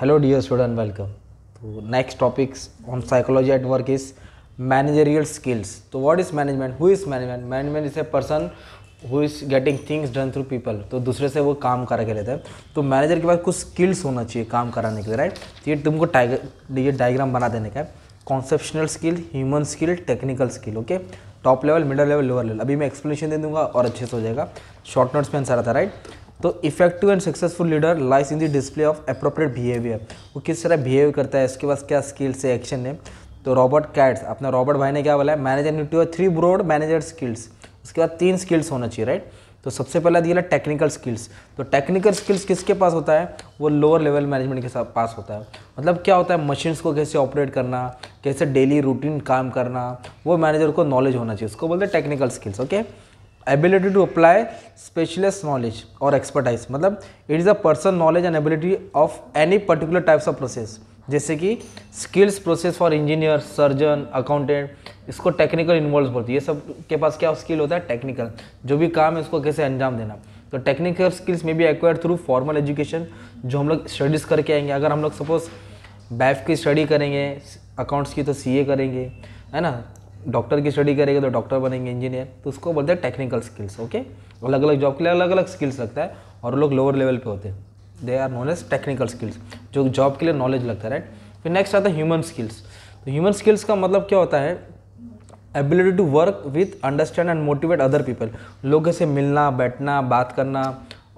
Hello dear student welcome तो next topics on psychology at work is managerial skills तो what is management who is management management is a person who is getting things done through people तो दूसरे से वो काम करा के लेते हैं तो मैनेजर के पास कुछ स्किल्स होना चाहिए काम कराने के लिए राइट तो ये तुमको ये डायग्राम बना देने का है conceptional skill human skill technical skill okay top level middle level lower level अभी मैं एक्सप्लेनेशन दे दूंगा और अच्छे से हो जाएगा शॉर्ट नोट्स में आंसर आता है राइट तो effective and successful leader lies in the display of appropriate behaviour वो किस तरह बिहेव करता है इसके पास क्या स्किल्स है एक्शन है तो रॉबर्ट कैट्स अपना रॉबर्ट भाई ने क्या बोला है manager need to three broad manager skills उसके बाद तीन स्किल्स होना चाहिए राइट तो सबसे पहला दिया टेक्निकल स्किल्स तो टेक्निकल स्किल्स किसके पास होता है वो लोअर लेवल मैनेजमेंट के साथ पास होता है मतलब क्या होता है मशीन्स को कैसे ऑपरेट करना कैसे डेली रूटीन काम करना वो मैनेजर को नॉलेज होना चाहिए उसको बोलते हैं technical skills okay ability to apply specialist knowledge और एक्सपर्टाइज मतलब it is a person knowledge and ability of any particular types of process जैसे कि skills process for engineer surgeon accountant इसको टेक्निकल इन्वॉल्व होती है ये सब के पास क्या स्किल होता है टेक्निकल जो भी काम है उसको कैसे अंजाम देना तो टेक्निकल स्किल्स में भी एक्वायर थ्रू फॉर्मल एजुकेशन जो हम लोग स्टडीज़ करके आएंगे अगर हम लोग सपोज बैफ की स्टडी करेंगे अकाउंट्स की तो सी करेंगे है ना डॉक्टर की स्टडी करेगा तो डॉक्टर बनेंगे इंजीनियर तो उसको बोलते हैं टेक्निकल स्किल्स ओके अलग अलग जॉब के लिए अलग अलग स्किल्स लगता है और लोग लोअर लेवल पे होते हैं they are known as technical skills जो जॉब के लिए नॉलेज लगता है राइट फिर नेक्स्ट आता है ह्यूमन स्किल्स तो ह्यूमन स्किल्स का मतलब क्या होता है ability to work with understand and motivate other people लोगों से मिलना बैठना बात करना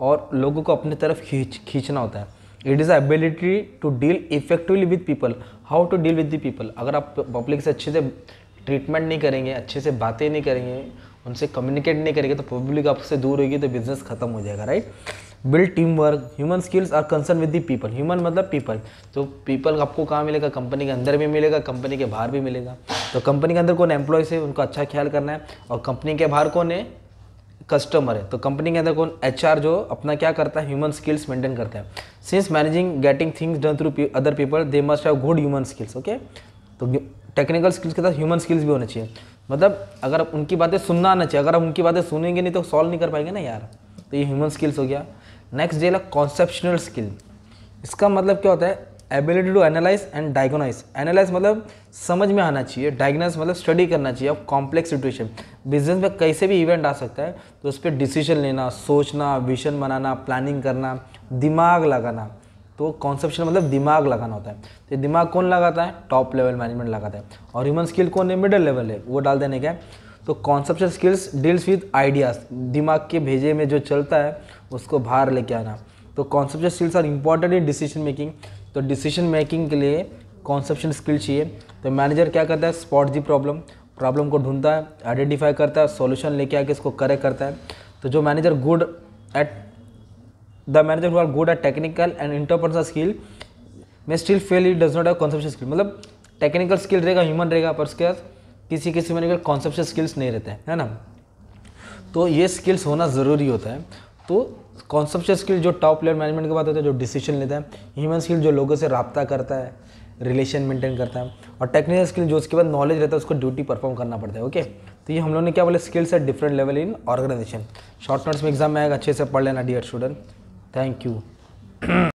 और लोगों को अपनी तरफ खींच खींचना होता है it is ability to deal effectively with people how to deal with the people अगर आप पब्लिक से अच्छे से ट्रीटमेंट नहीं करेंगे अच्छे से बातें नहीं करेंगे उनसे कम्युनिकेट नहीं करेंगे तो पब्लिक आपसे दूर होगी तो बिजनेस खत्म हो जाएगा right build team work human skills are concern with the people human मतलब पीपल तो पीपल आपको कहाँ मिलेगा कंपनी के अंदर भी मिलेगा कंपनी के बाहर भी मिलेगा तो कंपनी के अंदर कौन एम्प्लॉय है उनको अच्छा ख्याल करना है और कंपनी के बाहर कौन है कस्टमर है तो कंपनी के अंदर कौन एच जो अपना क्या करता है ह्यूमन स्किल्स मेंटेन करता है since managing getting things done through other people they must have good human skills okay तो टेक्निकल स्किल्स के साथ ह्यूमन स्किल्स भी होने चाहिए मतलब अगर उनकी बातें सुनना आना चाहिए अगर हम उनकी बातें सुनेंगे नहीं तो सॉल्व नहीं कर पाएंगे ना यार तो ये ह्यूमन स्किल्स हो गया नेक्स्ट डेला कॉन्सेप्शनल स्किल इसका मतलब क्या होता है ability to analyse and diagnose analyse मतलब समझ में आना चाहिए डायग्नाइज मतलब स्टडी करना चाहिए अब कॉम्प्लेक्स सिचुएशन बिजनेस में कैसे भी इवेंट आ सकता है तो उस पर डिसीजन लेना सोचना विजन बनाना प्लानिंग करना दिमाग लगाना तो कॉन्सेप्शन मतलब दिमाग लगाना होता है तो दिमाग कौन लगाता है टॉप लेवल मैनेजमेंट लगाता है और ह्यूमन स्किल कौन है मिडल लेवल है वो डाल देने का तो conception skills deals with ideas दिमाग के भेजे में जो चलता है उसको बाहर लेके आना तो conception skills are important in decision making तो डिसीजन मेकिंग के लिए कॉन्सेप्शन स्किल चाहिए तो मैनेजर क्या करता है स्पॉट दी प्रॉब्लम प्रॉब्लम को ढूंढता है आइडेंटिफाई करता है सॉल्यूशन लेके आके इसको करेक्ट करता है तो जो manager good at the manager who good at technical and interpersonal skill में still fail it does not have conception skill मतलब टेक्निकल स्किल रहेगा ह्यूमन रहेगा पर उसके किसी किसी में कॉन्सेप्शन स्किल्स नहीं रहते हैं है ना तो ये स्किल्स होना ज़रूरी होता है तो कॉन्सेप्शन स्किल जो टॉप लेवल मैनेजमेंट के बाद होता है जो डिसीजन लेता है ह्यूमन स्किल जो लोगों से रबता करता है रिलेशन मेंटेन करता है और टेक्निकल स्किल जो उसके बाद नॉलेज रहता है उसको ड्यूटी परफॉर्म करना पड़ता है ओके तो ये हम लोग ने क्या बोले skills at different level in organisation short notes में एग्जाम में आएगा अच्छे से पढ़ लेना डियर स्टूडेंट Thank you.